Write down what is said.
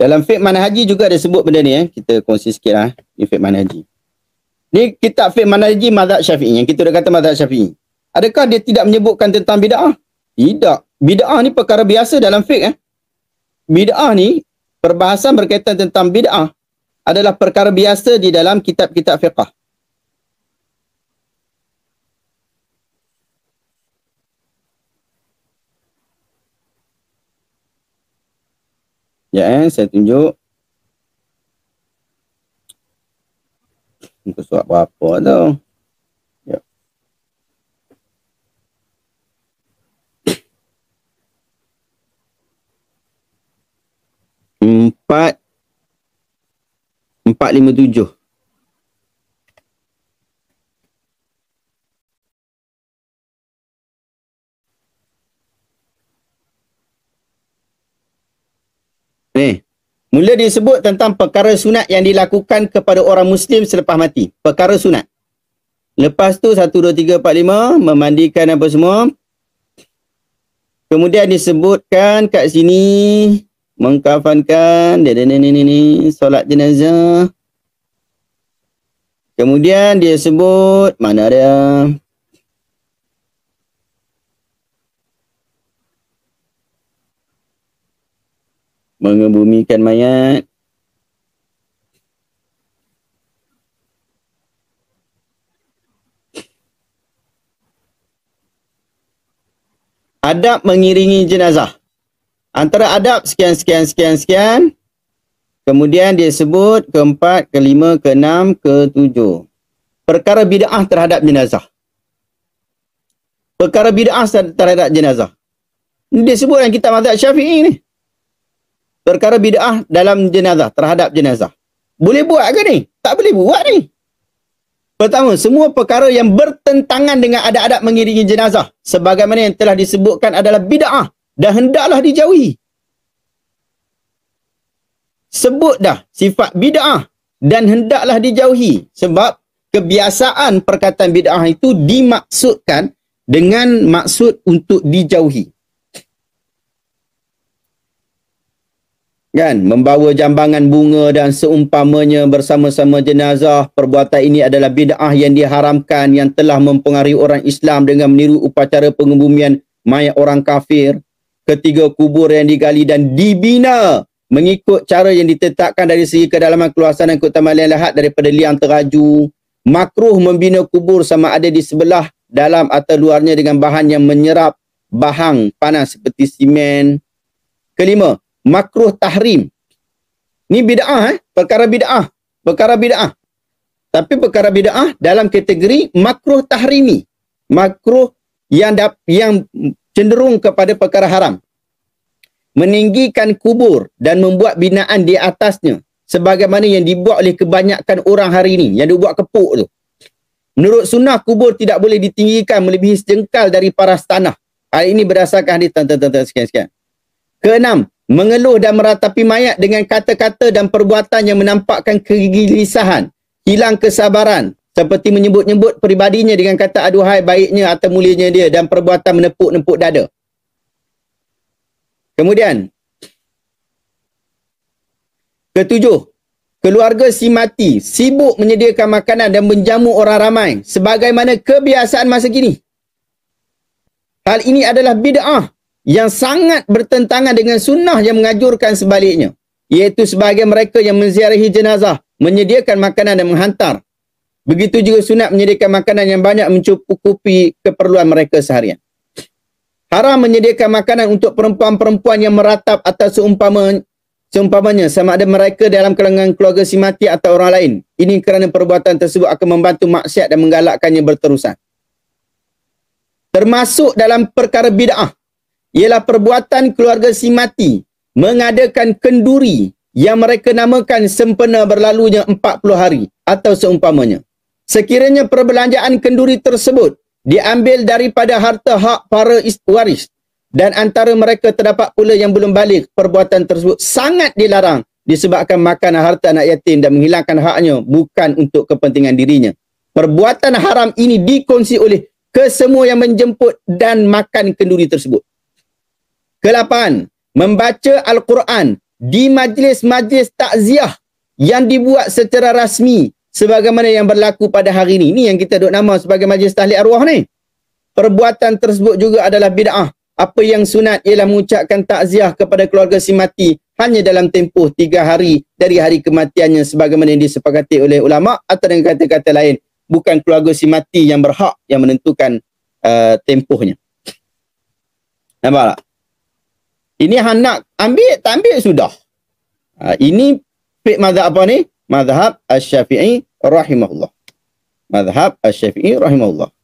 Dalam fiqh manhaji juga ada sebut benda ni eh. Kita kongsi sikit lah. Ni eh, fiqh manhaji. Ni kitab fiqh manhaji mazhab syafi'i. Yang kita dah kata mazhab syafi'i. Adakah dia tidak menyebutkan tentang bida'ah? Tidak. Bida'ah ni perkara biasa dalam fiqh eh. Bida'ah ni perbahasan berkaitan tentang bida'ah adalah perkara biasa di dalam kitab-kitab fiqh. Ya, eh, saya tunjuk. Muka surat berapa tu? Ya. Empat. Empat lima tujuh. Ni. Eh, mula disebut tentang perkara sunat yang dilakukan kepada orang Muslim selepas mati. Perkara sunat. Lepas tu 1, 2, 3, 4, Memandikan apa semua. Kemudian disebutkan kat sini. Mengkafankan. dan dia, ni, ni, ni, solat jenazah. Kemudian dia sebut. Mana dia? mengebumikan mayat adab mengiringi jenazah antara adab sekian sekian sekian sekian kemudian dia sebut keempat kelima keenam ketujuh perkara bidah terhadap jenazah perkara bidah terhadap jenazah dia sebut yang kita mazhab syafi'i ni perkara bid'ah dalam jenazah terhadap jenazah. Boleh buat ke ni? Tak boleh buat ni. Pertama, semua perkara yang bertentangan dengan adat-adat mengiringi jenazah sebagaimana yang telah disebutkan adalah bid'ah dah hendaklah dijauhi. Sebut dah sifat bid'ah dan hendaklah dijauhi sebab kebiasaan perkataan bid'ah itu dimaksudkan dengan maksud untuk dijauhi. kan membawa jambangan bunga dan seumpamanya bersama-sama jenazah perbuatan ini adalah bid'ah yang diharamkan yang telah mempengaruhi orang Islam dengan meniru upacara pengebumian mayat orang kafir ketiga kubur yang digali dan dibina mengikut cara yang ditetapkan dari segi kedalaman keluasan dan keutamaan yang lehat daripada liang teraju makruh membina kubur sama ada di sebelah dalam atau luarnya dengan bahan yang menyerap bahang panas seperti simen kelima makruh tahrim. Ni bid'ah eh, perkara bid'ah, perkara bid'ah. Tapi perkara bid'ah dalam kategori makruh tahrimi. Makruh yang dap, yang cenderung kepada perkara haram. Meninggikan kubur dan membuat binaan di atasnya sebagaimana yang dibuat oleh kebanyakan orang hari ini yang dibuat kepuk tu. Menurut sunnah kubur tidak boleh ditinggikan melebihi sejengkal dari paras tanah. Hal ini berdasarkan hadis tentang sekian-sekian. Keenam, mengeluh dan meratapi mayat dengan kata-kata dan perbuatan yang menampakkan kegelisahan, hilang kesabaran seperti menyebut-nyebut peribadinya dengan kata aduhai baiknya atau mulianya dia dan perbuatan menepuk-nepuk dada. Kemudian, ketujuh, keluarga si mati sibuk menyediakan makanan dan menjamu orang ramai sebagaimana kebiasaan masa kini. Hal ini adalah bid'ah yang sangat bertentangan dengan sunnah yang mengajurkan sebaliknya. Iaitu sebagai mereka yang menziarahi jenazah, menyediakan makanan dan menghantar. Begitu juga sunat menyediakan makanan yang banyak mencukupi keperluan mereka seharian. Haram menyediakan makanan untuk perempuan-perempuan yang meratap atau seumpama seumpamanya sama ada mereka dalam kalangan keluarga si mati atau orang lain. Ini kerana perbuatan tersebut akan membantu maksiat dan menggalakkannya berterusan. Termasuk dalam perkara bid'ah ialah perbuatan keluarga si mati mengadakan kenduri yang mereka namakan sempena berlalunya 40 hari atau seumpamanya. Sekiranya perbelanjaan kenduri tersebut diambil daripada harta hak para waris dan antara mereka terdapat pula yang belum balik perbuatan tersebut sangat dilarang disebabkan makan harta anak yatim dan menghilangkan haknya bukan untuk kepentingan dirinya. Perbuatan haram ini dikongsi oleh kesemua yang menjemput dan makan kenduri tersebut. Kelapan, membaca Al-Quran di majlis-majlis takziah yang dibuat secara rasmi sebagaimana yang berlaku pada hari ini. Ini yang kita duk nama sebagai majlis tahlil arwah ni. Perbuatan tersebut juga adalah bid'ah. Apa yang sunat ialah mengucapkan takziah kepada keluarga si mati hanya dalam tempoh tiga hari dari hari kematiannya sebagaimana yang disepakati oleh ulama' atau dengan kata-kata lain. Bukan keluarga si mati yang berhak yang menentukan uh, tempohnya. Nampak tak? Ini hang nak ambil, tak ambil sudah. Ha, ini pek mazhab apa ni? Mazhab Asy-Syafi'i rahimahullah. Mazhab Asy-Syafi'i rahimahullah.